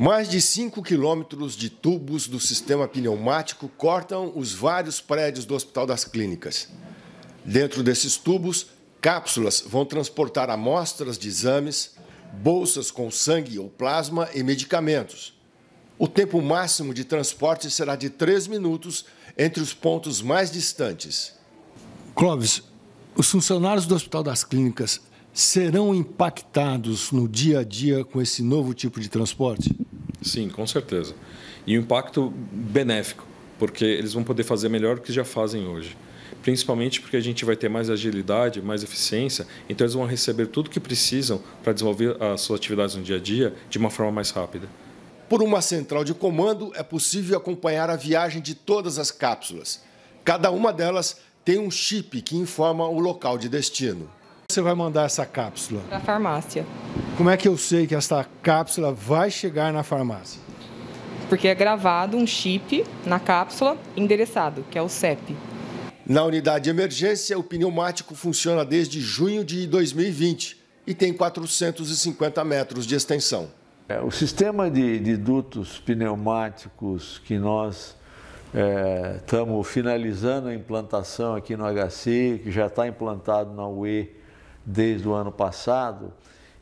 Mais de 5 quilômetros de tubos do sistema pneumático cortam os vários prédios do Hospital das Clínicas. Dentro desses tubos, cápsulas vão transportar amostras de exames, bolsas com sangue ou plasma e medicamentos. O tempo máximo de transporte será de 3 minutos entre os pontos mais distantes. Clóvis, os funcionários do Hospital das Clínicas serão impactados no dia a dia com esse novo tipo de transporte? Sim, com certeza. E um impacto benéfico, porque eles vão poder fazer melhor do que já fazem hoje. Principalmente porque a gente vai ter mais agilidade, mais eficiência, então eles vão receber tudo que precisam para desenvolver as suas atividades no dia a dia de uma forma mais rápida. Por uma central de comando, é possível acompanhar a viagem de todas as cápsulas. Cada uma delas tem um chip que informa o local de destino. Você vai mandar essa cápsula? Para a farmácia. Como é que eu sei que esta cápsula vai chegar na farmácia? Porque é gravado um chip na cápsula endereçado, que é o CEP. Na unidade de emergência, o pneumático funciona desde junho de 2020 e tem 450 metros de extensão. É, o sistema de, de, dutos pneumáticos que nós estamos é, finalizando a implantação aqui no HC, que já está implantado na UE desde o ano passado,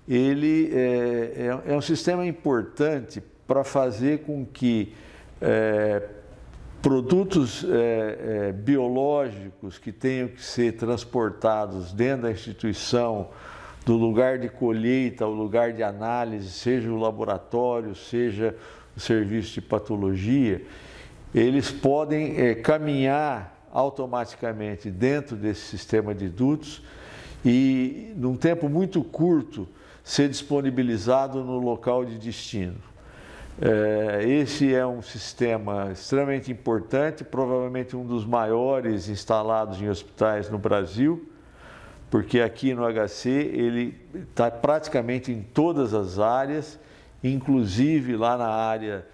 ele é, é, é um sistema importante para fazer com que é, produtos é, é, biológicos que tenham que ser transportados dentro da instituição, do lugar de colheita ao lugar de análise, seja o laboratório, seja o serviço de patologia, eles podem é, caminhar automaticamente dentro desse sistema de dutos e, num tempo muito curto, ser disponibilizado no local de destino. É, esse é um sistema extremamente importante, provavelmente um dos maiores instalados em hospitais no Brasil, porque aqui no HC ele está praticamente em todas as áreas, inclusive lá na área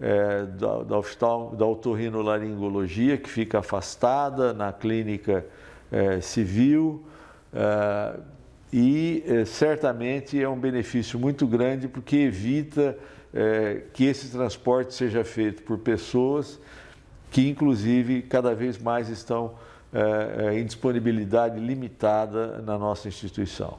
é, da, da, oftal, da otorrinolaringologia, que fica afastada, na clínica é, civil, Uh, e eh, certamente é um benefício muito grande porque evita eh, que esse transporte seja feito por pessoas que, inclusive, cada vez mais estão eh, em disponibilidade limitada na nossa instituição.